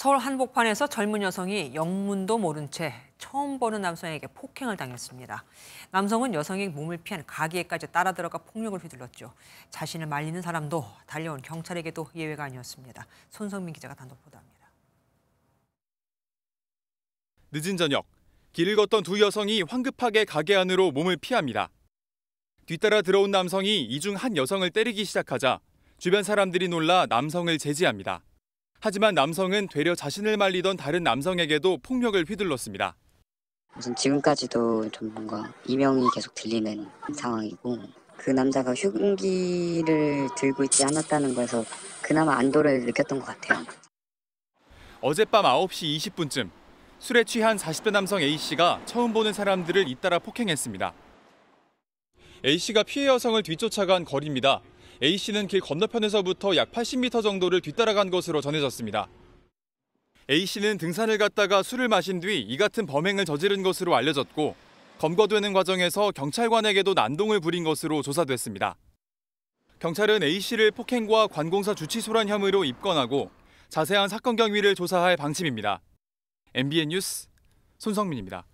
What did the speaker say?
서울 한복판에서 젊은 여성이 영문도 모른 채 처음 보는 남성에게 폭행을 당했습니다. 남성은 여성이 몸을 피한 가게까지 따라 들어가 폭력을 휘둘렀죠. 자신을 말리는 사람도 달려온 경찰에게도 예외가 아니었습니다. 손성민 기자가 단독 보도합니다. 늦은 저녁, 길을 걷던 두 여성이 황급하게 가게 안으로 몸을 피합니다. 뒤따라 들어온 남성이 이 중 한 여성을 때리기 시작하자 주변 사람들이 놀라 남성을 제지합니다. 하지만 남성은 되려 자신을 말리던 다른 남성에게도 폭력을 휘둘렀습니다. 우선 지금까지도 좀 뭔가 이명이 계속 들리는 상황이고 그 남자가 흉기를 들고 있지 않았다는 거에서 그나마 안도를 느꼈던 것 같아요. 어젯밤 9시 20분쯤 술에 취한 40대 남성 A씨가 처음 보는 사람들을 잇따라 폭행했습니다. A씨가 피해 여성을 뒤쫓아간 거리입니다. A씨는 길 건너편에서부터 약 80m 정도를 뒤따라간 것으로 전해졌습니다. A씨는 등산을 갔다가 술을 마신 뒤 이 같은 범행을 저지른 것으로 알려졌고 검거되는 과정에서 경찰관에게도 난동을 부린 것으로 조사됐습니다. 경찰은 A씨를 폭행과 관공서 주치소란 혐의로 입건하고 자세한 사건 경위를 조사할 방침입니다. MBN 뉴스 손성민입니다.